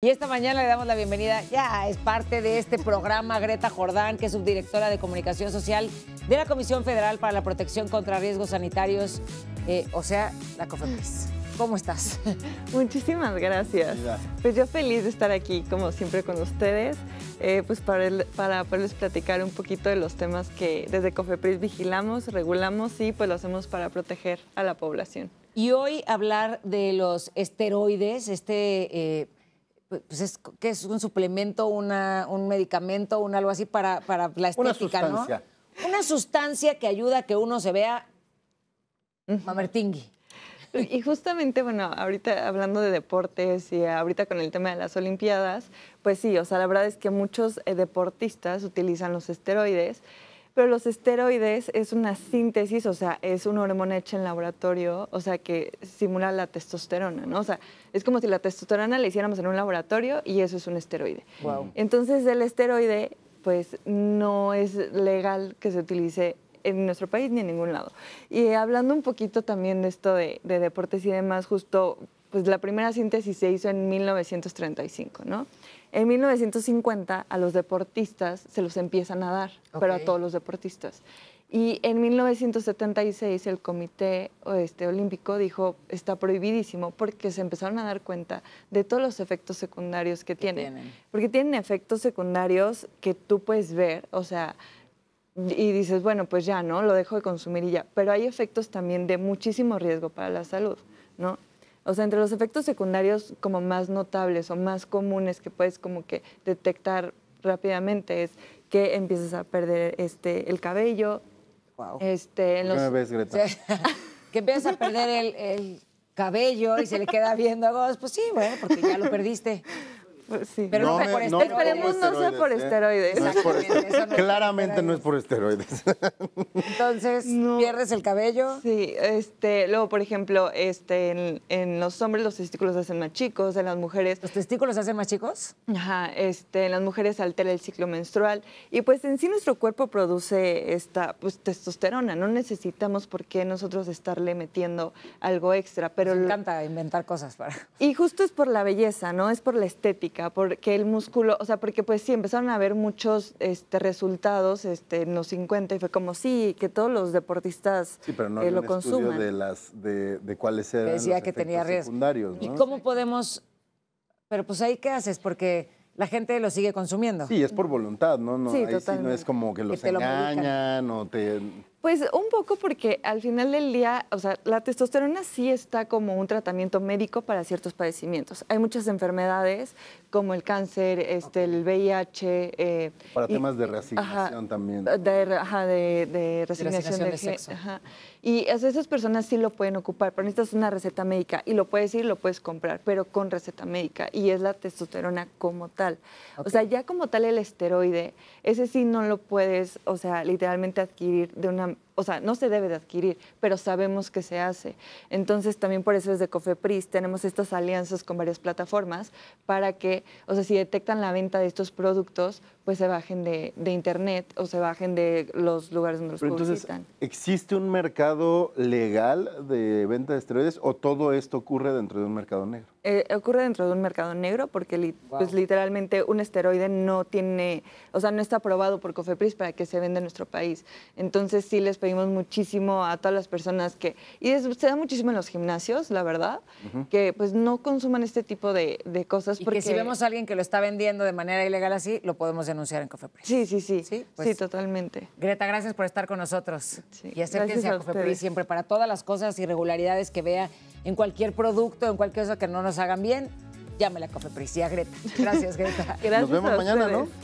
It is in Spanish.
Y esta mañana le damos la bienvenida, ya es parte de este programa, Greta Jordán, que es subdirectora de Comunicación Social de la Comisión Federal para la Protección contra Riesgos Sanitarios, eh, o sea, la COFEPRIS. ¿Cómo estás? Muchísimas gracias. Pues yo feliz de estar aquí, como siempre, con ustedes, eh, pues para, para poderles platicar un poquito de los temas que desde COFEPRIS vigilamos, regulamos y pues lo hacemos para proteger a la población. Y hoy hablar de los esteroides, este... Eh, pues, pues es que es un suplemento, una, un medicamento, un algo así para, para la estética, una sustancia. ¿no? Una sustancia que ayuda a que uno se vea mamertingui. Y justamente, bueno, ahorita hablando de deportes y ahorita con el tema de las Olimpiadas, pues sí, o sea, la verdad es que muchos eh, deportistas utilizan los esteroides pero los esteroides es una síntesis, o sea, es una hormona hecha en laboratorio, o sea, que simula la testosterona, ¿no? O sea, es como si la testosterona la hiciéramos en un laboratorio y eso es un esteroide. Wow. Entonces, el esteroide, pues, no es legal que se utilice en nuestro país ni en ningún lado. Y hablando un poquito también de esto de deportes y demás, justo pues la primera síntesis se hizo en 1935, ¿no? En 1950 a los deportistas se los empiezan a dar, pero a todos los deportistas. Y en 1976 el Comité este, Olímpico dijo, está prohibidísimo, porque se empezaron a dar cuenta de todos los efectos secundarios que, tienen. Porque tienen efectos secundarios que tú puedes ver, o sea, y dices, bueno, pues ya, ¿no? Lo dejo de consumir y ya. Pero hay efectos también de muchísimo riesgo para la salud, ¿no? O sea, entre los efectos secundarios como más notables o más comunes que puedes como que detectar rápidamente es que empiezas a perder este, el cabello. Wow. Este, que empiezas a perder el, cabello y se le queda viendo a vos. pues sí, bueno, porque ya lo perdiste. Pero no, este por esteroides. ¿eh? Claramente no es por esteroides. Entonces, pierdes el cabello. Sí, este, luego, por ejemplo, este, en, los hombres los testículos se hacen más chicos, en las mujeres. ¿Los testículos se hacen más chicos? Ajá, este, en las mujeres altera el ciclo menstrual. Y pues en sí nuestro cuerpo produce esta pues, testosterona. No necesitamos por qué nosotros estarle metiendo algo extra. Pero encanta inventar cosas para. Y justo es por la belleza, ¿no? Es por la estética porque el músculo, o sea, porque pues sí, empezaron a haber muchos este, resultados este, en los 50 y fue como, sí, que todos los deportistas sí, pero no eh, lo consumen De, las, de, cuáles eran los secundarios. ¿no? ¿Y cómo podemos...? Pero pues ahí, ¿qué haces? Porque la gente lo sigue consumiendo. Sí, es por voluntad, ¿no? no sí, no es como que los engañan o te... Pues un poco porque al final del día, o sea, la testosterona sí está como un tratamiento médico para ciertos padecimientos. Hay muchas enfermedades como el cáncer, este, el VIH. Eh, para temas de resignación también. De, ajá, de, de, sexo. Y esas personas sí lo pueden ocupar, pero necesitas una receta médica y lo puedes ir, lo puedes comprar, pero con receta médica y es la testosterona como tal. O sea, ya como tal el esteroide, ese sí no lo puedes, o sea, literalmente adquirir de una um, o sea, no se debe de adquirir, pero sabemos que se hace. Entonces, también por eso desde Cofepris tenemos estas alianzas con varias plataformas para que, o sea, si detectan la venta de estos productos, pues se bajen de, internet o se bajen de los lugares donde los pero ¿existe un mercado legal de venta de esteroides o todo esto ocurre dentro de un mercado negro? Eh, ocurre dentro de un mercado negro porque pues, literalmente un esteroide no tiene, o sea, no está aprobado por Cofepris para que se venda en nuestro país. Entonces, sí les pedimos muchísimo a todas las personas que, y se da muchísimo en los gimnasios, la verdad, que pues no consuman este tipo de, cosas. porque si vemos a alguien que lo está vendiendo de manera ilegal así, lo podemos denunciar en Cofepris. Sí, sí, sí. Sí, pues. sí totalmente. Greta, gracias por estar con nosotros. y acérquense a, a Cofepris siempre para todas las cosas, irregularidades que vea en cualquier producto, en cualquier cosa que no nos hagan bien llámela a Cofepris y a Greta. Gracias, Greta. Nos vemos mañana, ¿no?